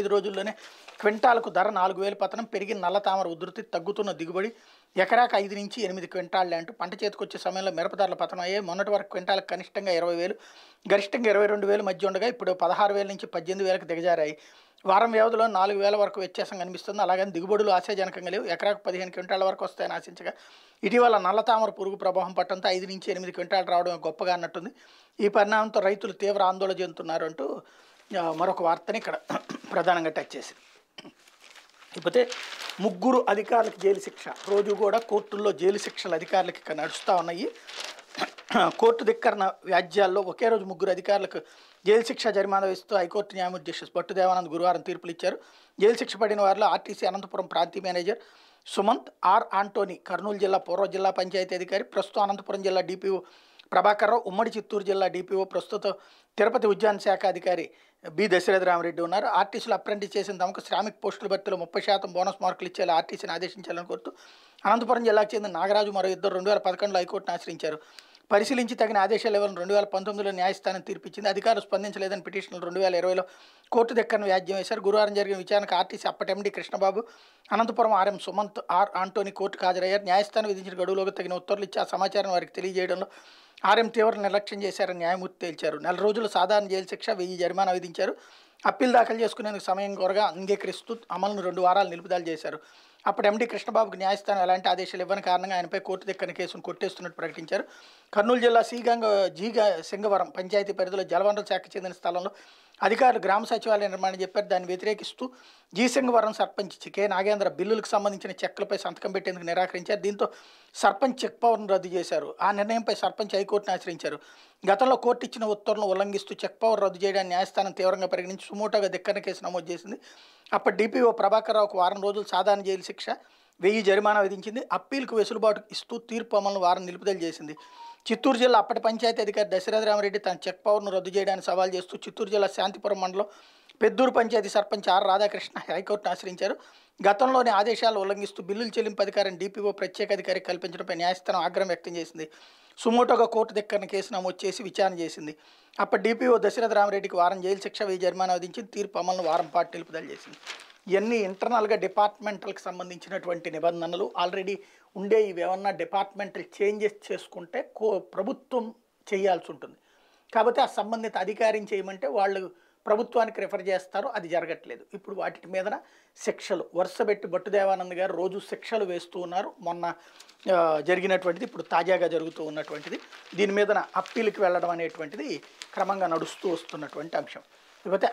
ఐదు రోజుల్లోనే క్వింటాలకు ధర నాలుగు వేల పతనం పెరిగి నల్ల తామర ఉధృతి తగ్గుతున్న దిగుబడి ఎకరాకు ఐదు నుంచి ఎనిమిది క్వింటాళ్ళు అంటూ పంట చేతికొచ్చే సమయంలో మిరపధరల పతనం అయ్యాయి మొన్నటి వరకు క్వింటాలకు కనిష్టంగా ఇరవై వేలు గరిష్టంగా ఇరవై రెండు వేలు మధ్య ఉండగా ఇప్పుడు పదహారు వేల నుంచి పద్దెనిమిది వేలకు దిగజారాయి వారం వ్యవధిలో నాలుగు వేల వరకు వ్యత్యాసం కనిపిస్తుంది అలాగని దిగుబడులు ఆశాజనకంగా లేవు ఎకరాకు పదిహేను క్వింటాల వరకు వస్తాయని ఆశించగా ఇటీవల నల్ల తామర పురుగు ప్రభావం పట్టడంతో ఐదు నుంచి ఎనిమిది క్వింటాలు రావడం గొప్పగా అన్నట్టుంది ఈ పరిణామంతో రైతులు తీవ్ర ఆందోళన చెందుతున్నారు అంటూ మరొక వార్తని ఇక్కడ ప్రధానంగా టచ్ చేసింది ఇకపోతే ముగ్గురు అధికారులకు జైలు శిక్ష రోజు కూడా కోర్టుల్లో జైలు శిక్షలు అధికారులకి నడుస్తూ ఉన్నాయి కోర్టు ధిక్కరణ వ్యాజ్యాల్లో ఒకే రోజు ముగ్గురు అధికారులకు జైలు శిక్ష జరిమానా వేస్తూ హైకోర్టు న్యాయమూర్తి జస్టిస్ దేవానంద్ గురువారం తీర్పులు ఇచ్చారు జైలు శిక్ష పడిన వారిలో ఆర్టీసీ అనంతపురం ప్రాంతీయ మేనేజర్ సుమంత్ ఆర్ ఆంటోనీ కర్నూలు జిల్లా పూర్వ జిల్లా పంచాయతీ అధికారి ప్రస్తుతం అనంతపురం జిల్లా డిపిఓ రావు ఉమ్మడి చిత్తూరు జిల్లా డిపిఓ ప్రస్తుతం తిరుపతి ఉద్యాన శాఖ అధికారి బి రామరెడ్డి ఉన్నారు ఆర్టీసీలు అప్రెంటిస్ చేసిన తమకు శ్రామిక్ పోస్టుల భర్తీలో ముప్పై శాతం బోనస్ మార్కులు ఇచ్చేలా ఆర్టీసీని ఆదేశించాలని కోరుతూ అనంతపురం జిల్లాకు చెందిన నాగరాజు మరో ఇద్దరు రెండు వేల పదకొండులో హైకోర్టును ఆశ్రయించారు పరిశీలించి తగిన ఆదేశాలు ఇవ్వాలని రెండు వేల పంతొమ్మిదిలో న్యాయస్థానం తీర్పించింది అధికారులు స్పందించలేదని పిటిషన్లు రెండు వేల ఇరవైలో కోర్టు దగ్గరను వ్యాజ్యం వేశారు గురువారం జరిగిన విచారణకు RTC MD Krishnababu Anantapuram RM Sumanth R Antony కోర్టుకు హాజరయ్యారు న్యాయస్థానం విధించిన గడువులోకి తగిన ఉత్తర్వులు ఇచ్చి ఆ సమాచారం వారికి తెలియజేయడంలో ఆర్ఎం తీవ్ర నిర్లక్ష్యం చేశారని న్యాయమూర్తి తేల్చారు నెల రోజులు సాధారణ జైలు శిక్ష వెయ్యి జరిమానా విధించారు అప్పీల్ దాఖలు చేసుకునేందుకు సమయం కొరగా అంగీకరిస్తూ అమలును రెండు వారాలు నిలుపుదల చేశారు అప్పుడు ఎండి కృష్ణబాబుకు న్యాయస్థానం ఎలాంటి ఆదేశాలు ఇవ్వని కారణంగా ఆయనపై కోర్టు దిక్కని కేసును కొట్టేస్తున్నట్టు ప్రకటించారు కర్నూలు జిల్లా శ్రీగంగ జీగా సింగవరం పంచాయతీ పరిధిలో జలవనరుల శాఖ చెందిన స్థలంలో అధికారులు గ్రామ సచివాలయ నిర్మాణం చెప్పారు దాన్ని వ్యతిరేకిస్తూ జీ సింగవరం సర్పంచ్ కె నాగేంద్ర బిల్లులకు సంబంధించిన చెక్కలపై సంతకం పెట్టేందుకు నిరాకరించారు దీంతో సర్పంచ్ చెక్ పవర్ను రద్దు చేశారు ఆ నిర్ణయంపై సర్పంచ్ హైకోర్టును ఆశ్రయించారు గతంలో కోర్టు ఇచ్చిన ఉత్తర్వులను ఉల్లంఘిస్తూ చెక్ పవర్ రద్దు చేయడానికి న్యాయస్థానం తీవ్రంగా పరిగణించి సుమోటోగా దిక్కన కేసు నమోదు చేసింది అప్పటి డిపిఓ ప్రభాకర్ రావుకు వారం రోజులు సాధారణ జైలు శిక్ష వెయ్యి జరిమానా విధించింది అప్పీల్కు వెసులుబాటు ఇస్తూ తీర్పు అమలును వారం నిలుపుదల చేసింది చిత్తూరు జిల్లా అప్పటి పంచాయతీ అధికారి దశరథరామరెడ్డి తన చెక్ పవర్ను రద్దు చేయడానికి సవాల్ చేస్తూ చిత్తూరు జిల్లా శాంతిపురం మండలం పెద్దూరు పంచాయతీ సర్పంచ్ ఆర్ రాధాకృష్ణ హైకోర్టును ఆశ్రయించారు గతంలోని ఆదేశాలు ఉల్లంఘిస్తూ బిల్లులు చెల్లింపు అధికారం డీపీఓ ప్రత్యేక అధికారి కల్పించడంపై న్యాయస్థానం ఆగ్రహం వ్యక్తం చేసింది సుమోటోగా కోర్టు దగ్గరన కేసు నమోదు చేసి విచారణ చేసింది అప్పటి డిపిఓ దశరథ రామరెడ్డికి వారం జైలు శిక్ష వేయి జరిమానా విధించింది తీర్పు అమలు వారం పాటు నిలుపుదల చేసింది ఇవన్నీ ఇంటర్నల్గా డిపార్ట్మెంటల్కి సంబంధించినటువంటి నిబంధనలు ఆల్రెడీ ఉండే ఏమన్నా డిపార్ట్మెంటల్ చేంజెస్ చేసుకుంటే కో ప్రభుత్వం చేయాల్సి ఉంటుంది కాబట్టి ఆ సంబంధిత అధికారం చేయమంటే వాళ్ళు ప్రభుత్వానికి రిఫర్ చేస్తారో అది జరగట్లేదు ఇప్పుడు వాటి మీదన శిక్షలు వరుసబెట్టి బట్టుదేవానంద్ గారు రోజు శిక్షలు వేస్తూ ఉన్నారు మొన్న జరిగినటువంటిది ఇప్పుడు తాజాగా జరుగుతూ ఉన్నటువంటిది దీని మీద అప్పీల్కి వెళ్ళడం అనేటువంటిది క్రమంగా నడుస్తూ వస్తున్నటువంటి అంశం ఇకపోతే